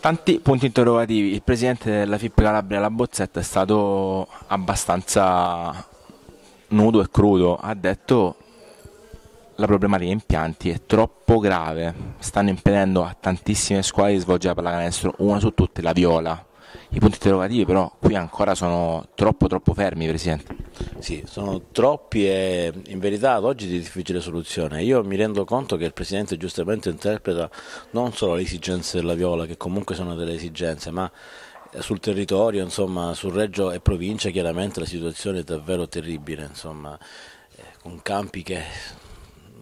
tanti punti interrogativi. Il presidente della FIP Calabria, la Bozzetta, è stato abbastanza nudo e crudo. Ha detto la problematica impianti è troppo grave. Stanno impedendo a tantissime squadre di svolgere la pallacanestro, una su tutte, la Viola. I punti interrogativi però qui ancora sono troppo troppo fermi, presidente. Sì, sono troppi e in verità ad oggi di difficile soluzione. Io mi rendo conto che il Presidente giustamente interpreta non solo le esigenze della Viola, che comunque sono delle esigenze, ma sul territorio, insomma, sul Reggio e provincia chiaramente la situazione è davvero terribile, insomma, eh, con campi che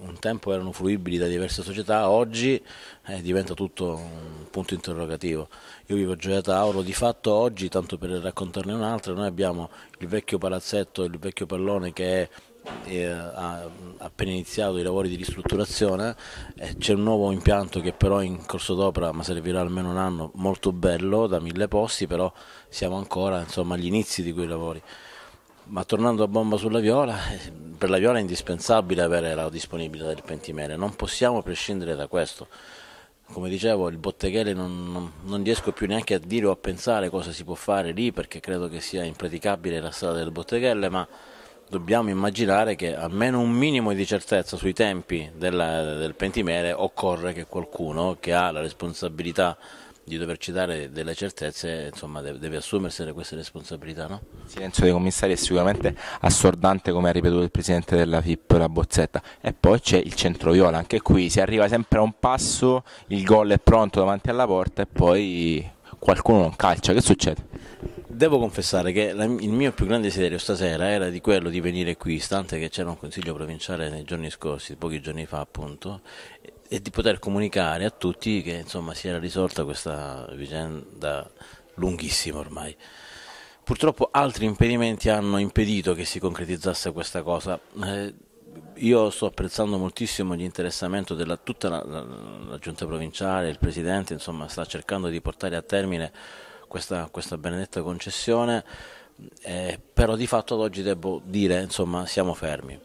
un tempo erano fruibili da diverse società, oggi eh, diventa tutto un punto interrogativo. Io vivo a Gioia Tauro, di fatto oggi, tanto per raccontarne un'altra, noi abbiamo il vecchio palazzetto, il vecchio pallone che è eh, ha appena iniziato i lavori di ristrutturazione, eh, c'è un nuovo impianto che però è in corso d'opera, ma servirà almeno un anno, molto bello, da mille posti, però siamo ancora insomma, agli inizi di quei lavori. Ma tornando a bomba sulla viola, per la viola è indispensabile avere la disponibilità del pentimere, non possiamo prescindere da questo. Come dicevo, il botteghele non, non, non, riesco più neanche a dire o a pensare cosa si può fare lì perché credo che sia impraticabile la strada del botteghele, ma dobbiamo immaginare che almeno un minimo di certezza sui tempi della, del pentimere occorre che qualcuno che ha la responsabilità di doverci dare delle certezze, insomma, deve, deve assumersene queste responsabilità. No? Il silenzio dei commissari è sicuramente assordante, come ha ripetuto il presidente della FIP, la bozzetta. E poi c'è il centroviola, anche qui si arriva sempre a un passo, il gol è pronto davanti alla porta e poi qualcuno non calcia. Che succede? Devo confessare che la, il mio più grande desiderio stasera era di quello di venire qui, stante che c'era un consiglio provinciale nei giorni scorsi, pochi giorni fa appunto, e, e di poter comunicare a tutti che insomma si era risolta questa vicenda lunghissima ormai. Purtroppo altri impedimenti hanno impedito che si concretizzasse questa cosa. Eh, io sto apprezzando moltissimo l'interessamento della tutta la, la, la giunta provinciale, il presidente insomma sta cercando di portare a termine questa, questa benedetta concessione, eh, però di fatto ad oggi devo dire, insomma, siamo fermi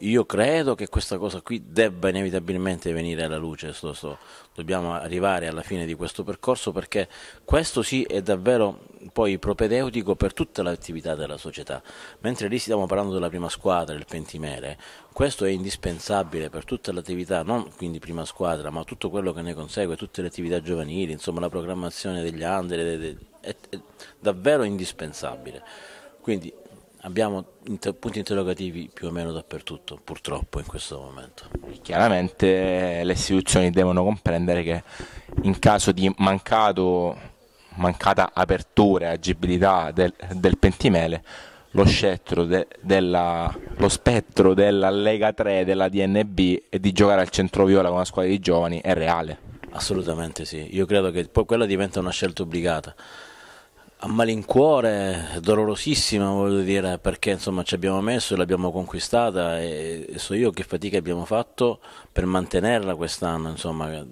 io credo che questa cosa qui debba inevitabilmente venire alla luce, sto, sto. dobbiamo arrivare alla fine di questo percorso perché questo sì è davvero poi propedeutico per tutta l'attività della società, mentre lì stiamo parlando della prima squadra, il pentimere, questo è indispensabile per tutta l'attività, non quindi prima squadra, ma tutto quello che ne consegue, tutte le attività giovanili, insomma la programmazione degli under, è, è davvero indispensabile. Quindi abbiamo inter- punti interrogativi più o meno dappertutto, purtroppo in questo momento. Chiaramente le istituzioni devono comprendere che in caso di mancato, mancata apertura e agibilità del, del pentimele, lo, de, della, lo spettro della Lega 3 della DNB e di giocare al centroviola con una squadra di giovani è reale. Assolutamente sì, io credo che poi quella diventa una scelta obbligata a malincuore, dolorosissima voglio dire, perché insomma ci abbiamo messo e l'abbiamo conquistata e so io che fatica abbiamo fatto per mantenerla quest'anno, insomma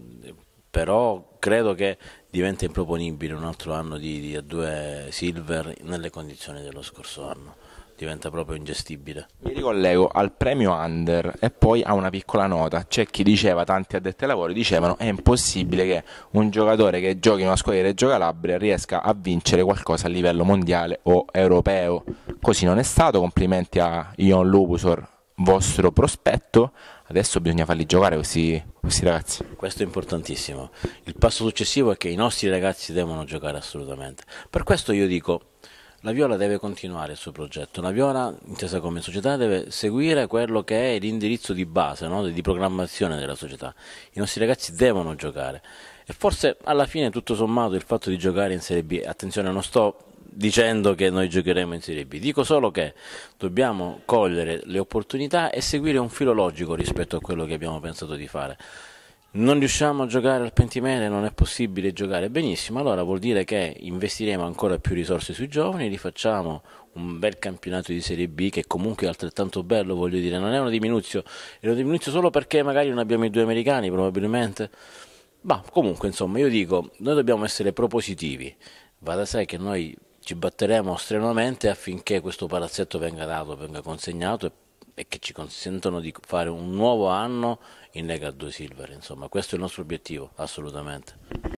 però credo che diventa improponibile un altro anno di, di A2 Silver nelle condizioni dello scorso anno diventa proprio ingestibile. Mi ricollego al premio Under e poi a una piccola nota. C'è chi diceva, tanti addetti ai lavori dicevano è impossibile che un giocatore che giochi in una squadra di Reggio Calabria riesca a vincere qualcosa a livello mondiale o europeo. Così non è stato. Complimenti a Ion Lupusor vostro prospetto, adesso bisogna farli giocare questi, questi, ragazzi. Questo è importantissimo. Il passo successivo è che i nostri ragazzi devono giocare assolutamente. Per questo io dico, la Viola deve continuare il suo progetto, la Viola, intesa come società, deve seguire quello che è l'indirizzo di base, no? di programmazione della società. I nostri ragazzi devono giocare. E forse alla fine, tutto sommato, il fatto di giocare in Serie B, attenzione, non sto dicendo che noi giocheremo in Serie B, dico solo che dobbiamo cogliere le opportunità e seguire un filo logico rispetto a quello che abbiamo pensato di fare. Non riusciamo a giocare al pentimere, non è possibile giocare benissimo, allora vuol dire che investiremo ancora più risorse sui giovani, li facciamo un bel campionato di Serie B che comunque è altrettanto bello, voglio dire, non è una diminuzio, è una diminuzio solo perché magari non abbiamo i due americani probabilmente. Ma comunque, insomma, io dico, noi dobbiamo essere propositivi. Va da sé che noi ci batteremo strenuamente affinché questo palazzetto venga dato, venga consegnato e, e che ci consentano di fare un nuovo anno in Lega 2 Silver. Insomma, questo è il nostro obiettivo, assolutamente.